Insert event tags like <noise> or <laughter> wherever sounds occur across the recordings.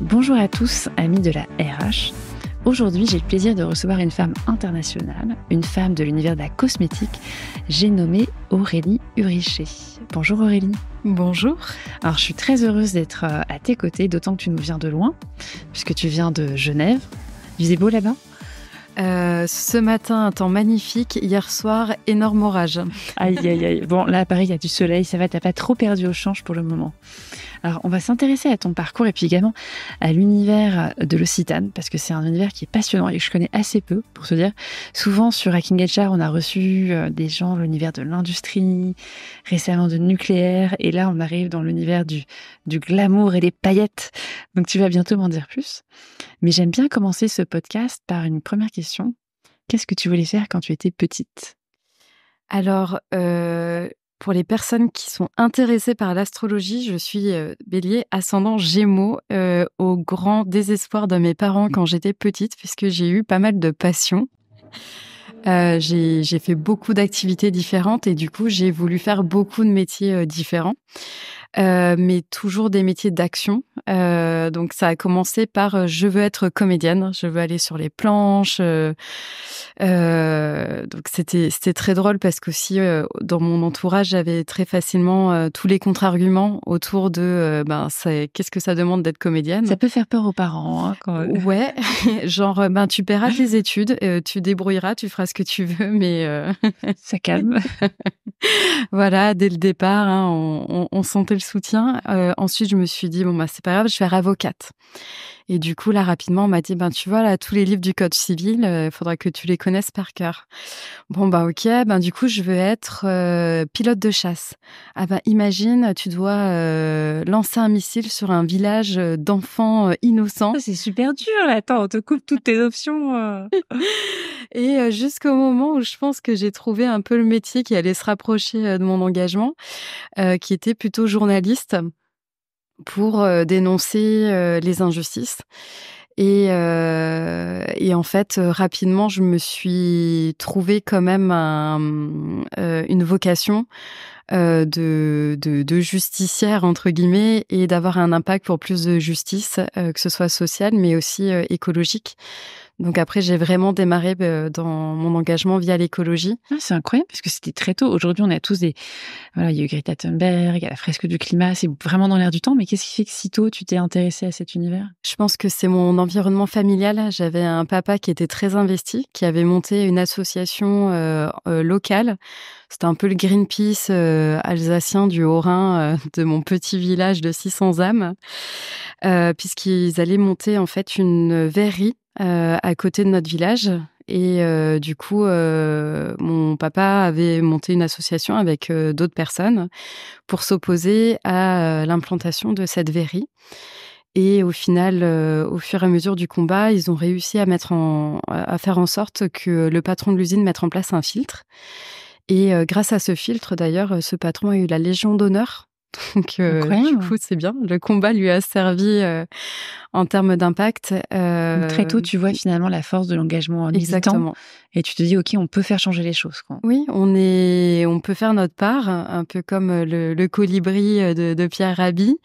bonjour à tous, amis de la RH. Aujourd'hui, j'ai le plaisir de recevoir une femme internationale, une femme de l'univers de la cosmétique. J'ai nommé Aurélie Urichet. Bonjour Aurélie. Bonjour. Alors, je suis très heureuse d'être euh, à tes côtés, d'autant que tu nous viens de loin, puisque tu viens de Genève. Il faisait beau là-bas euh, ce matin, un temps magnifique. Hier soir, énorme orage. Aïe, aïe, aïe. Bon, là, à Paris, il y a du soleil. Ça va, t'as pas trop perdu au change pour le moment. Alors, on va s'intéresser à ton parcours et puis également à l'univers de l'Occitane, parce que c'est un univers qui est passionnant et que je connais assez peu, pour se dire. Souvent, sur Hacking HR, on a reçu euh, des gens l'univers de l'industrie, récemment de nucléaire, et là, on arrive dans l'univers du, du glamour et des paillettes. Donc, tu vas bientôt m'en dire plus. Mais j'aime bien commencer ce podcast par une première question. Qu'est-ce que tu voulais faire quand tu étais petite Alors, euh, pour les personnes qui sont intéressées par l'astrologie, je suis euh, bélier ascendant gémeaux euh, au grand désespoir de mes parents quand j'étais petite, puisque j'ai eu pas mal de passions. j'ai fait beaucoup d'activités différentes et du coup, j'ai voulu faire beaucoup de métiers différents. Euh, mais toujours des métiers d'action. Euh, donc ça a commencé par euh, je veux être comédienne, je veux aller sur les planches. donc c'était c'était très drôle parce que aussi dans mon entourage j'avais très facilement tous les contre-arguments autour de ben qu'est-ce que ça demande d'être comédienne. Ça peut faire peur aux parents. Hein, ouais, <laughs> <laughs> genre ben tu paieras tes études, tu débrouilleras, tu feras ce que tu veux, mais ça calme. <laughs> voilà, dès le départ, hein, on, on sentait le soutien. Euh, ensuite, je me suis dit, bon, bah, c'est pas grave, je vais faire avocate. Et du coup, là, rapidement, on m'a dit, ben, tu vois, là, tous les livres du Code civil, euh, il faudra que tu les connaisses par cœur. Bon, ben, ok, ben, du coup, je veux être euh, pilote de chasse. Ah ben, imagine, tu dois euh, lancer un missile sur un village d'enfants innocents. C'est super dur, là. Attends, on te coupe toutes tes options. <laughs> Et jusqu'au moment où je pense que j'ai trouvé un peu le métier qui allait se rapprocher de mon engagement, qui était plutôt journaliste pour euh, dénoncer euh, les injustices. Et, euh, et, en fait, rapidement, je me suis trouvée quand même une vocation de, de, de, justicière, entre guillemets, et d'avoir un impact pour plus de justice, que ce soit sociale, mais aussi écologique. Donc après, j'ai vraiment démarré euh, dans mon engagement via l'écologie. Ah, c'est incroyable parce que c'était très tôt. Aujourd'hui, on a tous des... Voilà, il y a eu Greta Thunberg, il y a la fresque du climat, c'est vraiment dans l'air du temps. Mais qu'est-ce qui fait que si tôt, tu t'es intéressée à cet univers Je pense que c'est mon environnement familial. J'avais un papa qui était très investi, qui avait monté une association euh, euh, locale. C'était un peu le Greenpeace alsacien du Haut-Rhin, de mon petit village de 600 âmes, puisqu'ils allaient monter en fait une verrerie euh, à côté de notre village. Et euh, du coup, euh, mon papa avait monté une association avec d'autres personnes pour s'opposer à l'implantation de cette verrie. Et au final, au fur et à mesure du combat, ils ont réussi à mettre à faire en sorte que le patron de l'usine mette en place un filtre. Et grâce à ce filtre, d'ailleurs, ce patron a eu la Légion d'honneur <laughs> Donc, euh, du coup, c'est bien. Le combat lui a servi euh, en termes d'impact. Très tôt, euh, tu vois finalement la force de l'engagement en Exactement et tu te dis ok on peut faire changer les choses quoi. oui on est on peut faire notre part un peu comme euh, le, colibri euh, de, Pierre Rabhi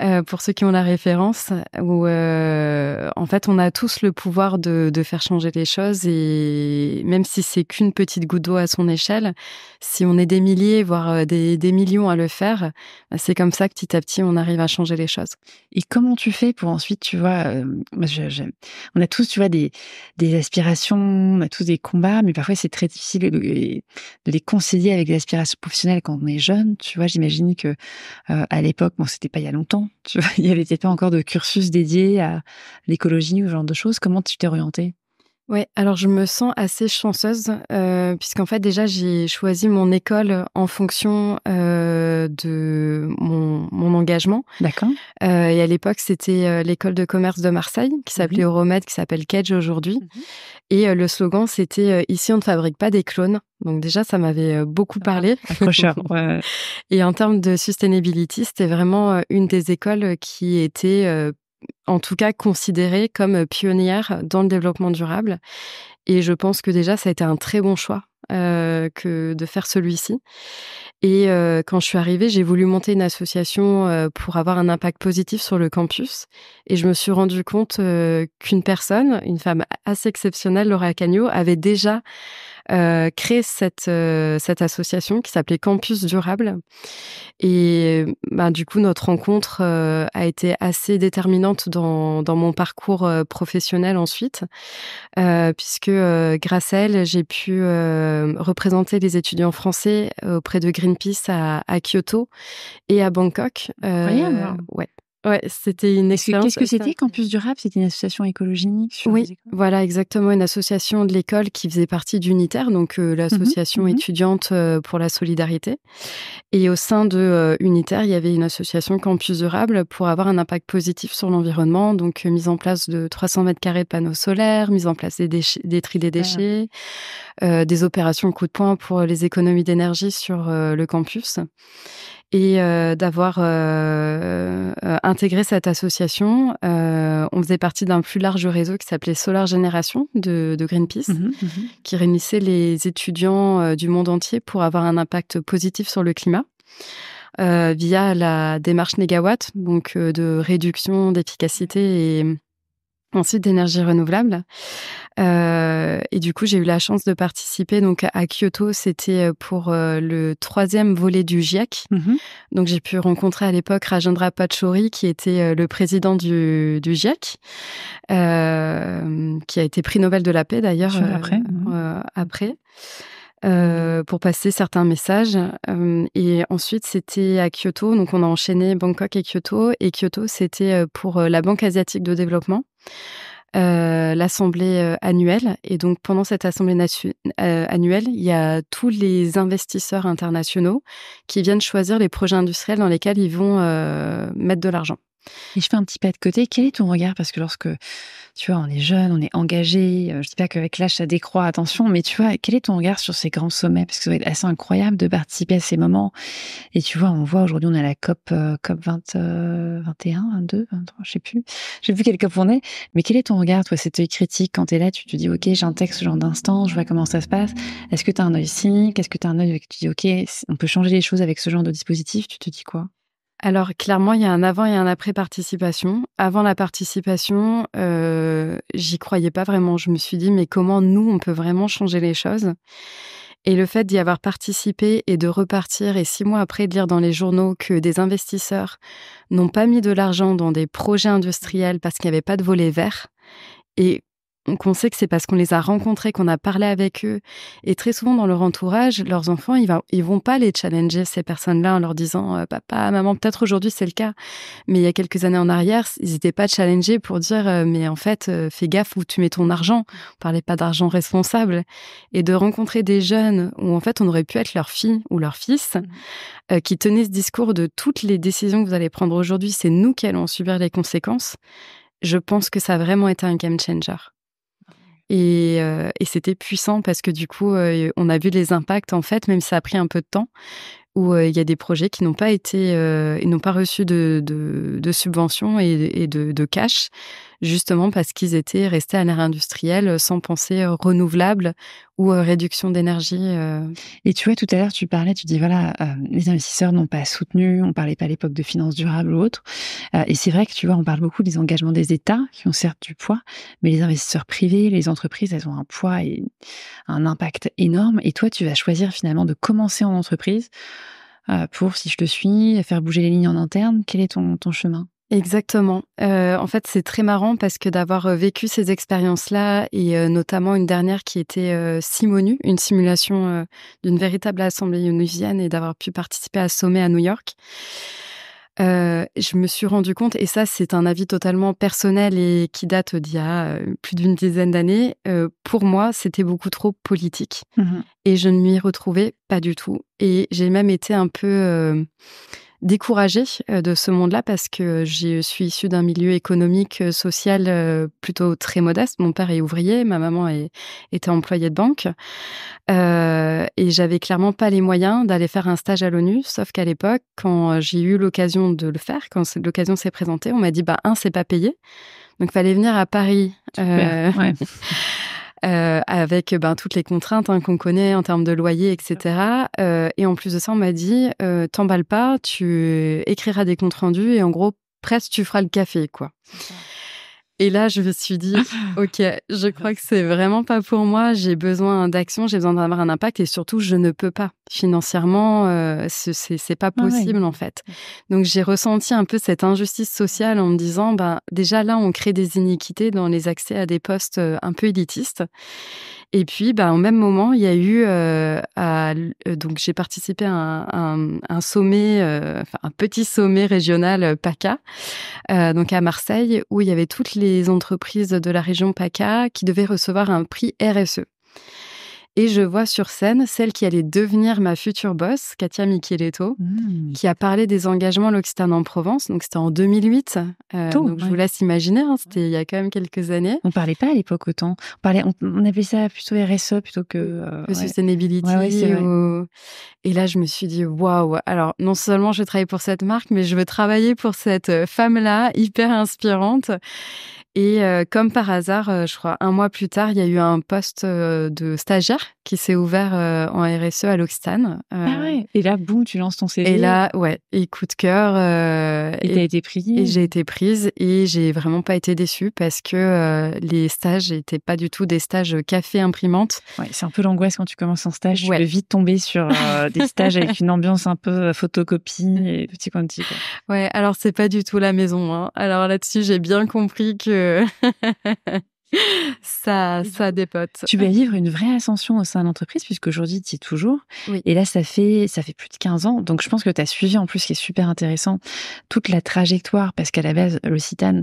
euh, pour ceux qui ont la référence où en fait on a tous le pouvoir de, de faire changer les choses et même si c'est qu'une petite goutte d'eau à son échelle si on est des milliers voire des, des millions à le faire bah, c'est comme ça que petit à petit on arrive à changer les choses et comment tu fais pour ensuite tu vois on a tous tu vois des des aspirations on a tous des combats, mais parfois c'est très difficile de, les concilier avec des aspirations professionnelles quand on est jeune. Tu vois, j'imagine que euh, à l'époque, bon, c'était pas il y a longtemps, tu vois, <laughs> il n'y avait peut-être pas encore de cursus dédié à l'écologie ou ce genre de choses. Comment tu t'es orientée oui, alors je me sens assez chanceuse euh, puisqu'en fait déjà j'ai choisi mon école en fonction euh, de mon, engagement. D'accord. Euh, et à l'époque c'était l'école de commerce de Marseille qui mhm. s'appelait mmh. qui s'appelle Cage aujourd'hui. Mhm. Et le slogan c'était Ici on ne fabrique pas des clones. Donc déjà, ça m'avait beaucoup ah, parlé. Accrocheur, <laughs> Et en termes de sustainability, c'était vraiment une des écoles qui était en tout cas considérée comme euh, pionnière dans le développement durable. Et je pense que déjà, ça a été un très bon choix euh, que de faire celui-ci. Et euh, quand je suis arrivée, j'ai voulu monter une association pour avoir un impact positif sur le campus. Et je me suis rendu compte qu'une personne, une femme assez exceptionnelle, Laura Cagnot, avait déjà euh, créer créé cette, euh, cette association qui s'appelait Campus Durable. Et bah, du coup, notre rencontre euh, a été assez déterminante dans, mon parcours professionnel ensuite, puisque grâce à elle, j'ai pu représenter les étudiants français auprès de Greenpeace à, Kyoto et à Bangkok. Ouais. Ouais, c'était une expérience. Qu'est-ce que c'était Campus Durable C'était une association écologique Oui, voilà, exactement, une association de l'école qui faisait partie d'Unitaire, donc euh, mhm, l'association mhm. étudiante euh, pour la solidarité. Et au sein de euh, Unitaire, il y avait une association Campus Durable pour avoir un impact positif sur l'environnement, donc mise en place de 300 mètres carrés de panneaux solaires, mise en place des, tri des déchets, des opérations coup de poing pour les économies d'énergie sur le campus et euh, d'avoir euh, euh, intégré cette association. on faisait partie d'un plus large réseau qui s'appelait Solar Generation de, Greenpeace, mhm, mhm. qui réunissait les étudiants du monde entier pour avoir un impact positif sur le climat. via la démarche négawatt, donc de réduction d'efficacité et ensuite d'énergie renouvelable. Euh, et du coup, j'ai eu la chance de participer donc à Kyoto. C'était euh, pour euh, le troisième volet du GIEC. Mm-hmm. Donc, j'ai pu rencontrer à l'époque Rajendra Pachauri, qui était le président du, du GIEC, qui a été prix Nobel de la paix d'ailleurs après. après. Euh, pour passer certains messages. Euh, et ensuite, c'était à Kyoto. Donc, on a enchaîné Bangkok et Kyoto. Et Kyoto, c'était euh, pour la Banque asiatique de développement. l'assemblée annuelle. Et donc, pendant cette assemblée annuelle, il y a tous les investisseurs internationaux qui viennent choisir les projets industriels dans lesquels ils vont mettre de l'argent. Et je fais un petit pas de côté. Quel est ton regard Parce que lorsque, tu vois, on est jeune, on est engagé, euh, je ne dis pas qu'avec l'âge, ça décroît, attention, mais tu vois, quel est ton regard sur ces grands sommets Parce que ça va être assez incroyable de participer à ces moments. Et tu vois, on voit aujourd'hui, on a la COP, 21, 22, 23, je ne sais plus. Je sais plus quelle COP on est. Mais quel est ton regard, toi, cet œil critique quand tu es là Tu te dis, OK, j'intègre ce genre d'instant, je vois comment ça se passe. Est-ce que tu as un œil cynique Est-ce que tu as un œil qui tu dis, OK, on peut changer les choses avec ce genre de dispositif Tu te dis quoi alors clairement, il y a un avant et un après participation. Avant la participation, euh, j'y croyais pas vraiment. Je me suis dit, mais comment nous, on peut vraiment changer les choses Et le fait d'y avoir participé et de repartir, et six mois après de lire dans les journaux que des investisseurs n'ont pas mis de l'argent dans des projets industriels parce qu'il n'y avait pas de volet vert, et qu'on sait que c'est parce qu'on les a rencontrés, qu'on a parlé avec eux. Et très souvent dans leur entourage, leurs enfants, ils, va, ils vont pas les challenger, ces personnes-là, en leur disant euh, Papa, maman, peut-être aujourd'hui c'est le cas. Mais il y a quelques années en arrière, ils n'étaient pas challengés pour dire euh, Mais en fait, euh, fais gaffe où tu mets ton argent. On parlait pas d'argent responsable. Et de rencontrer des jeunes où en fait on aurait pu être leur fille ou leur fils, mmh. qui tenaient ce discours de toutes les décisions que vous allez prendre aujourd'hui, c'est nous qui allons subir les conséquences. Je pense que ça a vraiment été un game changer. Euh, et, c'était puissant parce que du coup, euh, on a vu les impacts en fait, même si ça a pris un peu de temps, où euh, il y a des projets qui n'ont pas été, n'ont pas reçu de, de, subventions et, de, cash justement parce qu'ils étaient restés à l'ère industrielle euh, sans penser euh, renouvelable ou euh, réduction d'énergie. Et tu vois, tout à l'heure, tu parlais, tu dis, voilà, les investisseurs n'ont pas soutenu, on parlait pas à l'époque de finances durables ou autre. et c'est vrai que, tu vois, on parle beaucoup des engagements des États qui ont certes du poids, mais les investisseurs privés, les entreprises, elles ont un poids et un impact énorme. Et toi, tu vas choisir finalement de commencer en entreprise pour, si je te suis, faire bouger les lignes en interne. Quel est ton chemin Exactement. Euh, en fait, c'est très marrant parce que d'avoir euh, vécu ces expériences-là, et euh, notamment une dernière qui était Simonu, une simulation d'une véritable assemblée onusienne, et d'avoir pu participer à sommet à New York, je me suis rendu compte, et ça c'est un avis totalement personnel et qui date d'il y a plus d'une dizaine d'années, pour moi c'était beaucoup trop politique. Mmh et je ne m'y retrouvais pas du tout. Et j'ai même été un peu découragée euh, de ce monde-là parce que je suis issue d'un milieu économique, euh, social euh, plutôt très modeste. Mon père est ouvrier, ma maman était employée de banque. et j'avais clairement pas les moyens d'aller faire un stage à l'ONU, sauf qu'à l'époque, quand j'ai eu l'occasion de le faire, quand l'occasion s'est présentée, on m'a dit, bah, un, c'est pas payé. Donc, fallait venir à Paris. ouais. <laughs> Euh, avec ben, toutes les contraintes hein, qu'on connaît en termes de loyer, etc. Euh, et en plus de ça, on m'a dit, euh, pas, tu écriras des comptes rendus et en gros, presque tu feras le café, quoi. Et là, je me suis dit, <laughs> OK, je crois que c'est vraiment pas pour moi. J'ai besoin d'action, j'ai besoin d'avoir un impact et surtout, je ne peux pas. Financièrement, euh, c'est pas ah possible en fait. Donc j'ai ressenti un peu cette injustice sociale en me disant, ben déjà là, on crée des iniquités dans les accès à des postes euh, un peu élitistes. Et puis, bah, au même moment, il y a eu, euh, euh, donc j'ai participé à un, sommet, enfin, un petit sommet régional PACA, donc à Marseille, où il y avait toutes les entreprises de la région PACA qui devaient recevoir un prix RSE. Et je vois sur scène celle qui allait devenir ma future boss, Katia Micheletto, hmm. qui a parlé des engagements l'Occitane en Provence. Donc, c'était en 2008. Euh, donc Je vous laisse imaginer, hein, c'était il y a quand même quelques années. On parlait pas à l'époque autant. On, parlait, on, appelait ça plutôt RSE plutôt que. Euh, Sustainability. Et là, je me suis dit, waouh, alors non seulement je travaille pour cette marque, mais je veux travailler pour cette euh, femme-là, hyper inspirante. Et euh, comme par hasard, euh, je crois, un mois plus tard, il y a eu un poste euh, de stagiaire qui s'est ouvert en RSE à l'Occitane. Ah et là, boum, tu lances ton CV. Et là, ouais, et coup de cœur. et t'as été prise. Et j'ai été prise et j'ai vraiment pas été déçue parce que les stages n'étaient pas du tout des stages café imprimante. Ouais, c'est un peu l'angoisse quand tu commences en stage. Ouais. Tu peux vite tomber sur <laughs> des stages avec une ambiance un peu photocopie et petit quanti. Ouais, alors c'est pas du tout la maison. Hein. Alors là-dessus, j'ai bien compris que <laughs> ça, dépote. Tu vas vivre une vraie ascension au sein de l'entreprise, puisqu'aujourd'hui, tu y es toujours. Et là, ça fait, ça fait plus de 15 ans. Donc, je pense que tu as suivi, en plus, ce qui est super intéressant, toute la trajectoire, parce qu'à la base, le Citane,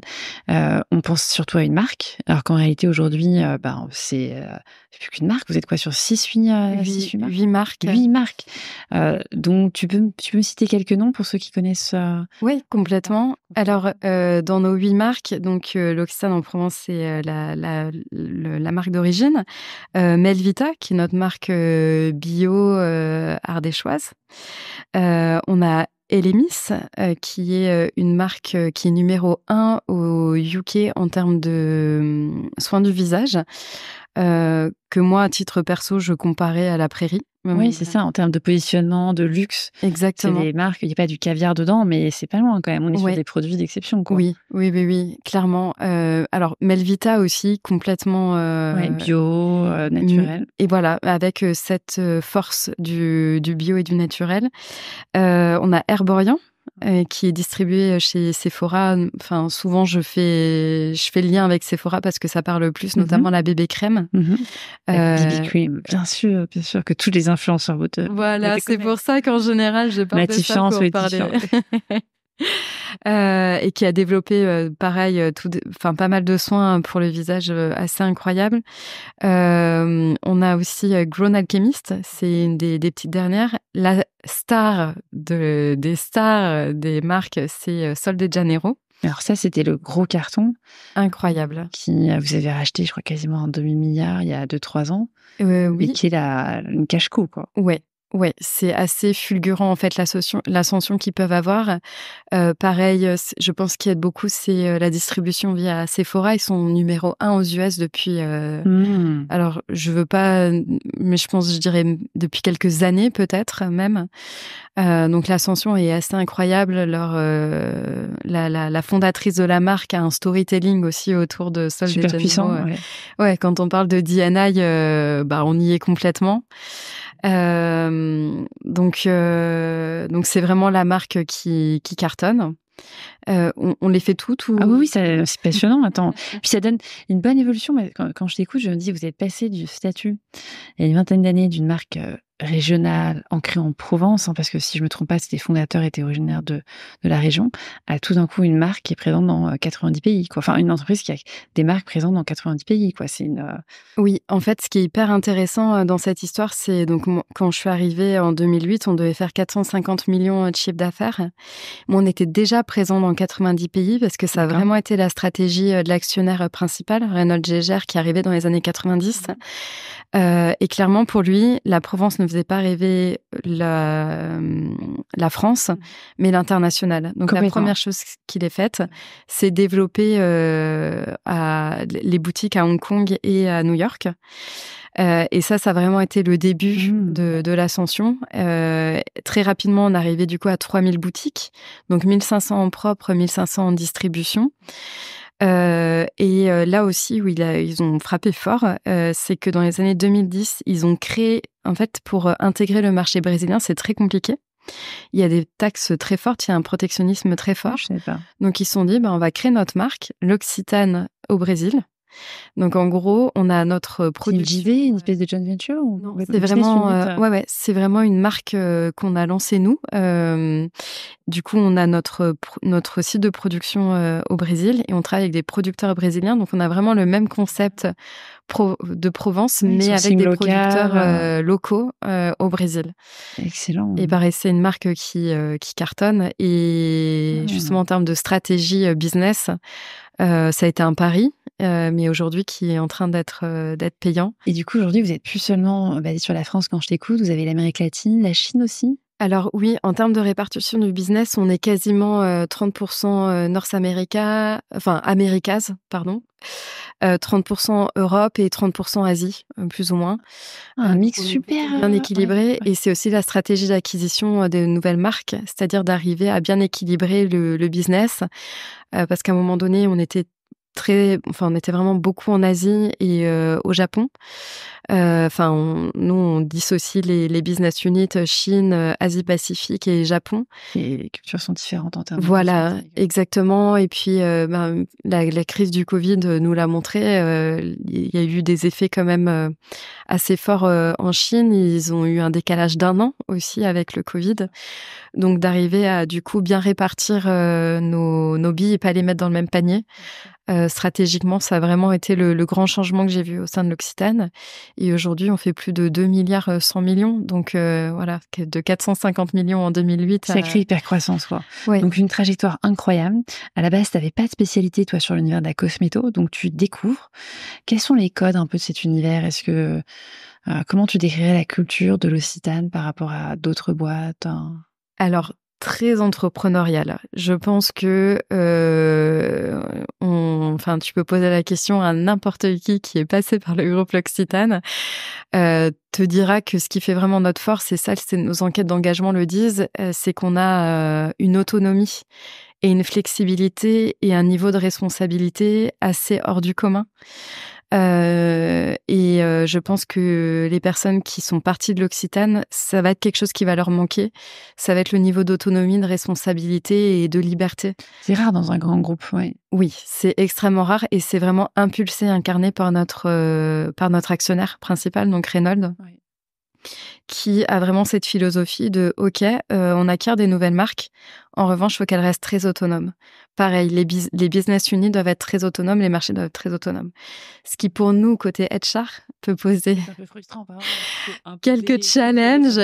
euh, on pense surtout à une marque, alors qu'en réalité, aujourd'hui, euh, ben, c'est... Euh, plus qu'une marque, vous êtes quoi sur 6 huit, euh, huit, marques 8 marques. Euh, donc tu peux, tu peux me citer quelques noms pour ceux qui connaissent euh, Oui, complètement. Alors dans nos 8 marques, donc l'Occitane en Provence c'est la, la, marque d'origine, Melvita qui est notre marque bio ardéchoise. on a Elemis, qui est une marque qui est numéro 1 au UK en termes de hum, soins du visage. Euh, que moi, à titre perso, je comparais à la prairie. Oui, c'est ça, en termes de positionnement, de luxe. Exactement. C'est des marques, il n'y a pas du caviar dedans, mais c'est pas loin quand même. On est sur des produits d'exception, Oui, oui, oui, oui clairement. Euh, alors, Melvita aussi, complètement. Euh, bio, naturel. Et voilà, avec cette force du, du bio et du naturel. on a Herborian euh, qui est distribué chez Sephora. Enfin, souvent, je fais, je fais le lien avec Sephora parce que ça parle plus, mhm. notamment la bébé crème. BB mhm. euh, cream, bien sûr, bien sûr, que tous les influenceurs votre Voilà, c'est pour ça qu'en général, je parle de ça pour parler. <laughs> Euh, et qui a développé euh, pareil, euh, tout, enfin pas mal de soins pour le visage assez incroyable. on a aussi Grown Alchemist, c'est une des, petites dernières. La star des stars des marques, c'est Sol de Janeiro. Alors ça, c'était le gros carton. Incroyable. Qui vous avez racheté, je crois, quasiment un demi-milliard il y a 2-3 ans. oui. Et qui est la, une cache-coup, quoi. Ouais. Oui, c'est assez fulgurant en fait l'ascension qu'ils peuvent avoir. Euh, pareil, euh, je pense qu'il y a beaucoup, c'est euh, la distribution via Sephora. Ils sont numéro un aux US depuis. Mmh. Alors, je veux pas, mais je pense, je dirais depuis quelques années peut-être même. donc l'ascension est assez incroyable. Leur la, fondatrice de la marque a un storytelling aussi autour de Sol Super puissant. Ouais. quand on parle de DNI, bah on y est complètement. Euh, donc, euh, donc c'est vraiment la marque qui, qui cartonne. Euh, on, les fait toutes ou... Ah oui, oui c'est passionnant. Attends. Puis ça donne une bonne évolution. Quand, quand je t'écoute, je me dis, vous êtes passé du statut, il y a une vingtaine d'années, d'une marque régional ancré en Provence, hein, parce que si je me trompe pas, ses fondateurs étaient originaires de, de la région, a tout d'un coup une marque qui est présente dans 90 euh, pays. Quoi. Enfin, une entreprise qui a des marques présentes dans 90 pays. Quoi. C'est une... Euh, oui, en fait, ce qui est hyper intéressant euh, dans cette histoire, c'est donc quand je suis arrivée en 2008, on devait faire 450 millions de chiffre d'affaires. On était déjà présent dans 90 pays parce que ça a vraiment été la stratégie de l'actionnaire principal, Reynold Gégère, qui arrivait dans les années 90. Mmh. et clairement, pour lui, la Provence ne faisait pas rêver la, la France, mm. mais l'international. Donc la première chose qu'il ait faite, c'est développer euh, à, les boutiques à Hong Kong et à New York. Euh, et ça, ça a vraiment été le début mm. de, l'ascension. Euh, très rapidement, on arrivait du coup à 3000 boutiques, donc 1500 en propre, 1500 en distribution. Euh, et euh, là aussi, où ils ont frappé fort, euh, c'est que dans les années 2010, ils ont créé, en fait, pour intégrer le marché brésilien, c'est très compliqué. Il y a des taxes très fortes, il y a un protectionnisme très fort. Donc ils se sont dit, bah, on va créer notre marque, l'Occitane au Brésil. Donc en gros, on a notre produit. Une JV, une espèce de joint venture bah, c'est vraiment, euh, ouais, c'est vraiment une marque euh, qu'on a lancée nous. Euh, du coup, on a notre notre site de production au Brésil et on travaille avec des producteurs brésiliens. Donc on a vraiment le même concept de Provence, mais avec des producteurs euh, euh, locaux euh, au Brésil. Excellent. Et bah c'est une marque qui, qui cartonne. Et ah. justement, en termes de stratégie business, ça a été un pari, mais aujourd'hui qui est en train d'être d'être payant. Et du coup, aujourd'hui, vous n'êtes plus seulement basé sur la France quand je t'écoute, vous avez l'Amérique latine, la Chine aussi alors oui, en termes de répartition du business, on est quasiment 30% North America, enfin Americas, pardon, 30% euh, Europe et 30% Asie, euh, plus ou moins. Ah, euh, un mix super bien équilibré. Et c'est aussi la stratégie d'acquisition de nouvelles marques, c'est-à-dire d'arriver à bien équilibrer le business, parce qu'à un moment donné, on était enfin, on était vraiment beaucoup en Asie et euh, au Japon. Euh, enfin, nous, on dissocie les, business units euh, Chine, Asie-Pacifique et Japon. les cultures sont différentes en termes. Voilà, exactement. Et puis, ben, la, la, crise du Covid nous l'a montré. Il y a eu des effets quand même assez forts en Chine. Ils ont eu un décalage d'un an aussi avec le Covid. Donc, d'arriver à du coup bien répartir nos, nos billes et pas les mettre dans le même panier. Euh, stratégiquement, ça a vraiment été le, grand changement que j'ai vu au sein de l'Occitane. Et aujourd'hui, on fait plus de 2 milliards 100 euh, millions. Donc euh, voilà, de 450 millions en 2008. écrit hyper croissance quoi. Donc une trajectoire incroyable. À la base, tu n'avais pas de spécialité, toi, sur l'univers de la cosméto. Donc tu découvres. Quels sont les codes un peu de cet univers Est-ce que. comment tu décrirais la culture de l'Occitane par rapport à d'autres boîtes hein? Alors, très entrepreneuriale. Je pense que Enfin, tu peux poser la question à n'importe qui qui est passé par le groupe L'Occitane, euh, te dira que ce qui fait vraiment notre force, et ça, c'est nos enquêtes d'engagement le disent, euh, c'est qu'on a euh, une autonomie et une flexibilité et un niveau de responsabilité assez hors du commun. Euh, et euh, je pense que les personnes qui sont parties de l'Occitane, ça va être quelque chose qui va leur manquer. Ça va être le niveau d'autonomie, de responsabilité et de liberté. C'est rare dans un grand groupe, oui. Oui, c'est extrêmement rare et c'est vraiment impulsé, incarné par notre, euh, par notre actionnaire principal, donc Reynolds qui a vraiment cette philosophie de OK, euh, on acquiert des nouvelles marques. En revanche, il faut qu'elles restent très autonomes. Pareil, les, business unis doivent être très autonomes, les marchés doivent être très autonomes. Ce qui, pour nous, côté HR, peut poser quelques challenges.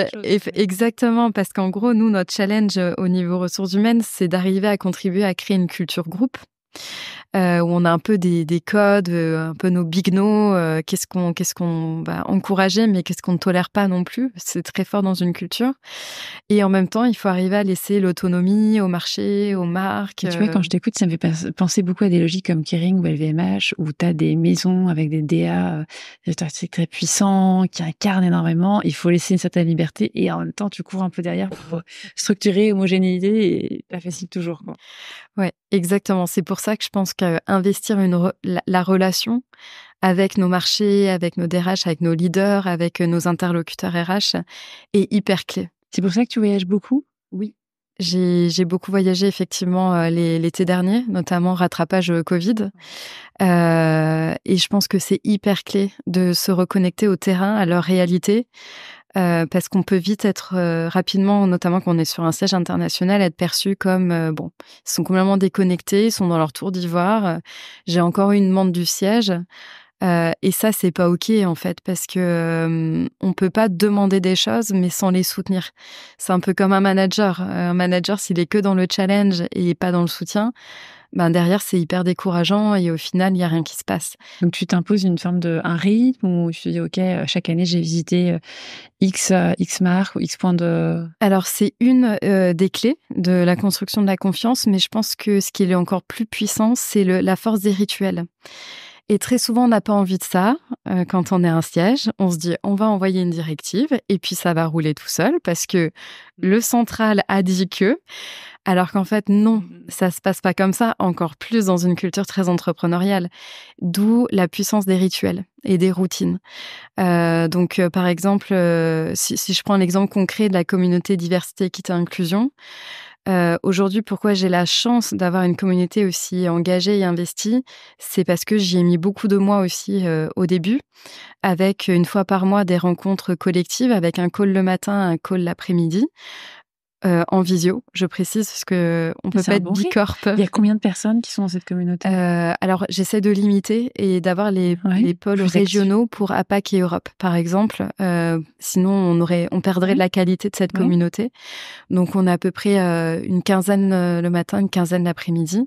exactement, parce qu'en gros, nous, notre challenge euh, au niveau ressources humaines, c'est d'arriver à contribuer à créer une culture groupe euh, où on a un peu des, codes, euh, un peu nos big euh, qu'est-ce qu'on va encourager, mais qu'est-ce qu'on ne tolère pas non plus. C'est très fort dans une culture. Et en même temps, il faut arriver à laisser l'autonomie au marché, aux marques. tu vois, quand je euh. t'écoute, ça me fait penser beaucoup à des logiques comme Kering ou LVMH, où tu as des maisons avec des DA, des artistes très puissants, qui incarnent énormément. Il faut laisser une certaine liberté et en même temps, tu cours un peu derrière pour structurer, homogénéiser et pas facile toujours. Quoi. Ouais, exactement. C'est pour ça que je pense qu'investir la, relation avec nos marchés, avec nos DRH, avec nos leaders, avec euh, nos interlocuteurs RH est hyper clé. C'est pour ça que tu voyages beaucoup Oui. J'ai beaucoup voyagé effectivement euh, l'été dernier, notamment rattrapage euh, Covid. et je pense que c'est hyper clé de se reconnecter au terrain, à leur réalité, euh, parce qu'on peut vite être euh, rapidement, notamment quand on est sur un siège international, être perçu comme euh, bon, ils sont complètement déconnectés, ils sont dans leur tour d'ivoire. J'ai encore une demande du siège. et ça, c'est pas ok en fait, parce que on peut pas demander des choses, mais sans les soutenir. C'est un peu comme un manager. Un manager, s'il est que dans le challenge et pas dans le soutien, ben derrière c'est hyper décourageant et au final il y a rien qui se passe. Donc tu t'imposes une forme de un rythme où tu dis ok euh, chaque année j'ai visité euh, x euh, x marques ou x points de. Alors c'est une des clés de la construction de la confiance, mais je pense que ce qui est encore plus puissant c'est la force des rituels. Et très souvent, on n'a pas envie de ça euh, quand on est un siège. On se dit, on va envoyer une directive et puis ça va rouler tout seul parce que mm. le central a dit que. Alors qu'en fait, non, mm. ça se passe pas comme ça, encore plus dans une culture très entrepreneuriale. D'où la puissance des rituels et des routines. Euh, donc, euh, par exemple, si, je prends l'exemple concret de la communauté diversité, équité, inclusion, euh, aujourd'hui, pourquoi j'ai la chance d'avoir une communauté aussi engagée et investie, c'est parce que j'y ai mis beaucoup de moi aussi euh, au début, avec une fois par mois des rencontres collectives, avec un call le matin, un call l'après-midi, euh, en visio, je précise, parce que on peut pas être bicorp. Il y a combien de personnes qui sont dans cette communauté euh, Alors, j'essaie de limiter et d'avoir les, les, pôles régionaux pour APAC et Europe, par exemple. Euh, sinon, on aurait, on perdrait de la qualité de cette communauté. Donc, on a à peu près euh, une quinzaine euh, le matin, une quinzaine l'après-midi.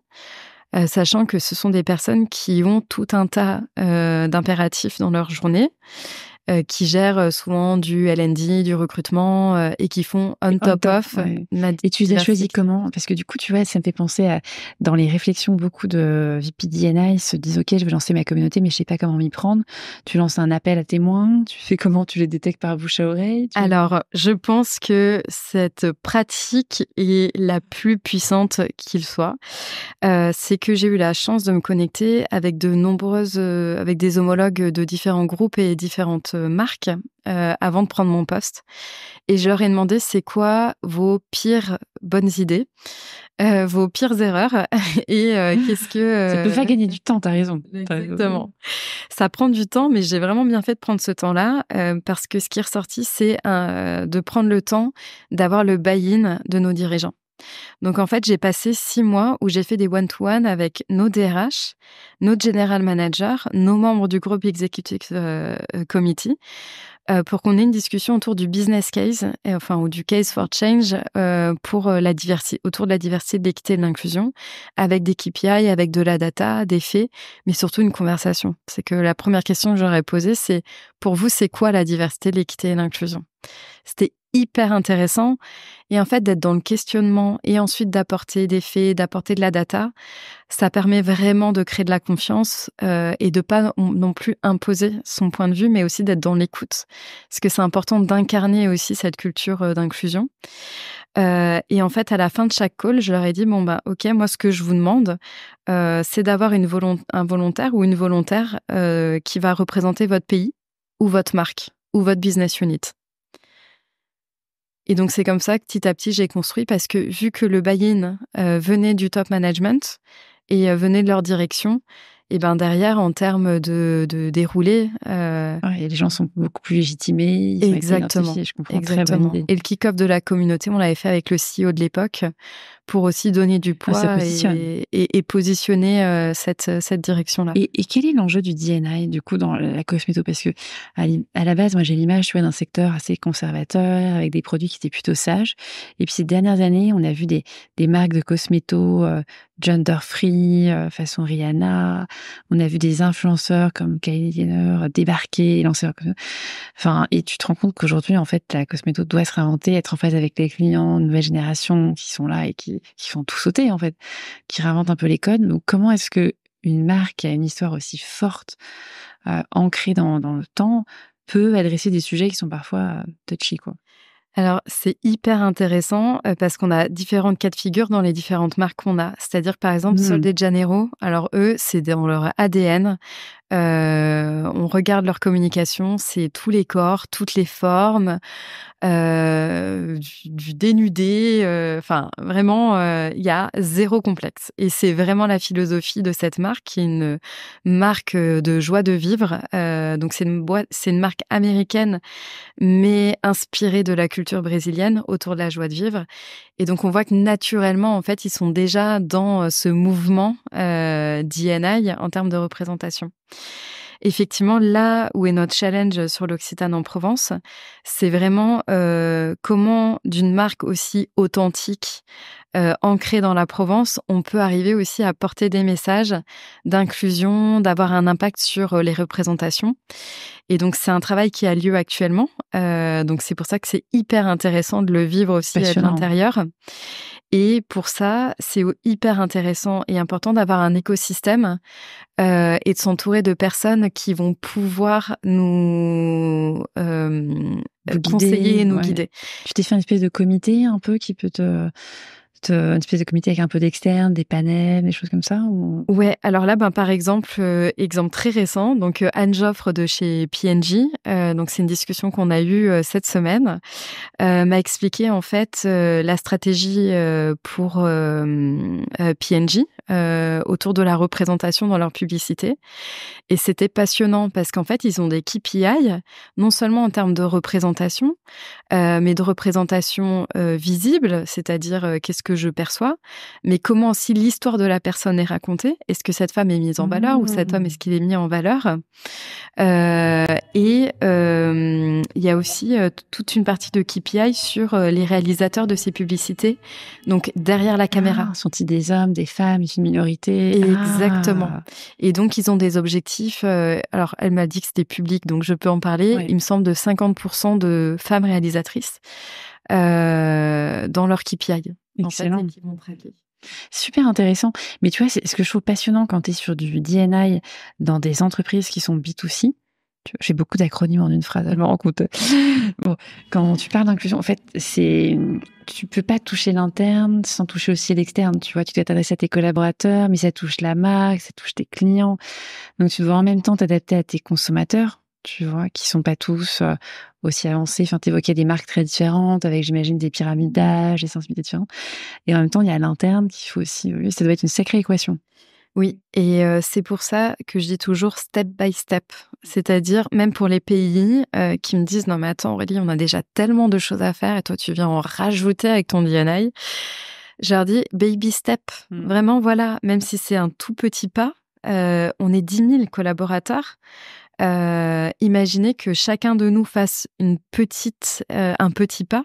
sachant que ce sont des personnes qui ont tout un tas d'impératifs dans leur journée euh, qui gèrent euh, souvent du LND, du recrutement euh, et qui font on, top, of off. et tu les as choisis comment Parce que du coup, tu vois, ça me fait penser à dans les réflexions beaucoup de VP se disent OK, je veux lancer ma communauté, mais je sais pas comment m'y prendre. Tu lances un appel à témoins. Tu fais comment Tu les détectes par bouche à oreille Alors, je pense que cette pratique est la plus puissante qu'il soit. Euh, C'est que j'ai eu la chance de me connecter avec de nombreuses, avec des homologues de différents groupes et différentes marque euh, avant de prendre mon poste. Et je leur ai demandé c'est quoi vos pires bonnes idées, euh, vos pires erreurs <laughs> et euh, <laughs> qu'est-ce que. Ça peut faire gagner du temps, t'as raison. Exactement. Ça prend du temps, mais j'ai vraiment bien fait de prendre ce temps-là parce que ce qui est ressorti, c'est de prendre le temps d'avoir le buy-in de nos dirigeants. Donc en fait, j'ai passé six mois où j'ai fait des one-to-one avec nos DRH, nos general managers, nos membres du groupe executive euh, euh, committee, euh, pour qu'on ait une discussion autour du business case, et, enfin ou du case for change pour la autour de la diversité, de l'équité, et de l'inclusion, avec des KPI, avec de la data, des faits, mais surtout une conversation. C'est que la première question que j'aurais posée, c'est pour vous, c'est quoi la diversité, l'équité et l'inclusion C'était hyper intéressant. Et en fait, d'être dans le questionnement et ensuite d'apporter des faits, d'apporter de la data, ça permet vraiment de créer de la confiance euh, et de pas non plus imposer son point de vue, mais aussi d'être dans l'écoute. Parce que c'est important d'incarner aussi cette culture euh, d'inclusion. Euh, et en fait, à la fin de chaque call, je leur ai dit, bon, bah, ok, moi, ce que je vous demande, c'est d'avoir un volontaire ou une volontaire qui va représenter votre pays ou votre marque ou votre business unit. Et donc c'est comme ça que petit à petit j'ai construit parce que vu que le buy-in euh, venait du top management et euh, venait de leur direction, et ben derrière en termes de, de déroulé, euh, les gens sont beaucoup plus légitimés. exactement. je comprends exactement. Et le kick-off de la communauté, on l'avait fait avec le CEO de l'époque pour aussi donner du ah, poids et, positionner euh, cette, euh, cette direction-là. Et, quel est l'enjeu du DNA du coup, dans la cosméto Parce que à, la base, moi, j'ai l'image d'un secteur assez conservateur, avec des produits qui étaient plutôt sages. Et puis, ces dernières années, on a vu des, des marques de cosméto euh, gender-free, façon Rihanna. On a vu des influenceurs comme Kylie Jenner débarquer et lancer Enfin, et tu te rends compte qu'aujourd'hui, en fait, la cosméto doit se réinventer, être en phase avec les clients, nouvelle génération qui sont là et qui qui, font tout sauter, en fait, qui réinventent un peu les codes. Donc, comment est-ce que une marque qui a une histoire aussi forte, euh, ancrée dans, le temps, peut adresser des sujets qui sont parfois euh, touchy, quoi. Alors, c'est hyper intéressant euh, parce qu'on a différentes cas de figure dans les différentes marques qu'on a. C'est-à-dire, par exemple, mmh. Sol de Janeiro. Alors, eux, c'est dans leur ADN euh, on regarde leur communication, c'est tous les corps, toutes les formes, euh, du, dénudé. Euh, enfin, vraiment, il y a zéro complexe. Et c'est vraiment la philosophie de cette marque, qui est une marque de joie de vivre. donc c'est une, c'est une marque américaine, mais inspirée de la culture brésilienne autour de la joie de vivre. Et donc on voit que naturellement, en fait, ils sont déjà dans ce mouvement euh, en termes de représentation. Effectivement, là où est notre challenge sur l'Occitane en Provence, c'est vraiment euh, comment d'une marque aussi authentique euh, ancré dans la Provence, on peut arriver aussi à porter des messages d'inclusion, d'avoir un impact sur euh, les représentations. Et donc c'est un travail qui a lieu actuellement. Euh, donc c'est pour ça que c'est hyper intéressant de le vivre aussi à l'intérieur. Et pour ça, c'est hyper intéressant et important d'avoir un écosystème et de s'entourer de personnes qui vont pouvoir nous, conseiller et nous guider. Tu t'es fait une espèce de comité un peu qui peut te euh, une espèce de comité avec un peu d'externe, des panels, des choses comme ça ou... Ouais, alors là, ben, par exemple, euh, exemple très récent, donc euh, Anne Joffre de chez PNG, donc c'est une discussion qu'on a eue cette semaine, m'a expliqué en fait la stratégie pour PNG, euh, autour de la représentation dans leur publicité. Et c'était passionnant parce qu'en fait, ils ont des KPI, non seulement en termes de représentation, euh, mais de représentation euh, visible, c'est-à-dire qu'est-ce que je perçois, mais comment si l'histoire de la personne est racontée, est-ce que cette femme est mise en valeur ou cet homme, est-ce mmh. qu'il est mis en valeur Et il y a aussi toute une partie de KPI sur les réalisateurs de ces publicités, donc derrière la caméra. Ah, sont-ils des hommes, des femmes une minorité. Exactement. Ah. Et donc, ils ont des objectifs. Euh, alors, elle m'a dit que c'était public, donc je peux en parler. Il me semble de 50% de femmes réalisatrices euh, dans leur KPI. Excellent. Super intéressant. Mais tu vois, ce que je trouve passionnant quand tu es sur du DNI dans des entreprises qui sont B2C, j'ai beaucoup d'acronymes en une phrase, je me quand tu parles d'inclusion, en fait, c'est tu peux pas toucher l'interne sans toucher aussi l'externe. Tu vois, tu dois t'adresser à tes collaborateurs, mais ça touche la marque, ça touche tes clients. Donc, tu dois en même temps t'adapter à tes consommateurs, tu vois, qui sont pas tous euh, aussi avancés. Enfin, évoquais des marques très différentes, avec j'imagine des pyramides d'âge, des sensibilités différentes. Et en même temps, il y a l'interne qu'il faut aussi. Ça doit être une sacrée équation. Oui, et c'est pour ça que je dis toujours step by step. C'est-à-dire, même pour les pays qui me disent, non mais attends Aurélie, on a déjà tellement de choses à faire et toi tu viens en rajouter avec ton DNA ». Je leur dis, baby step. Mmh. Vraiment, voilà, même si c'est un tout petit pas, on est 10 000 collaborateurs. Euh, imaginez que chacun de nous fasse une petite, euh, un petit pas,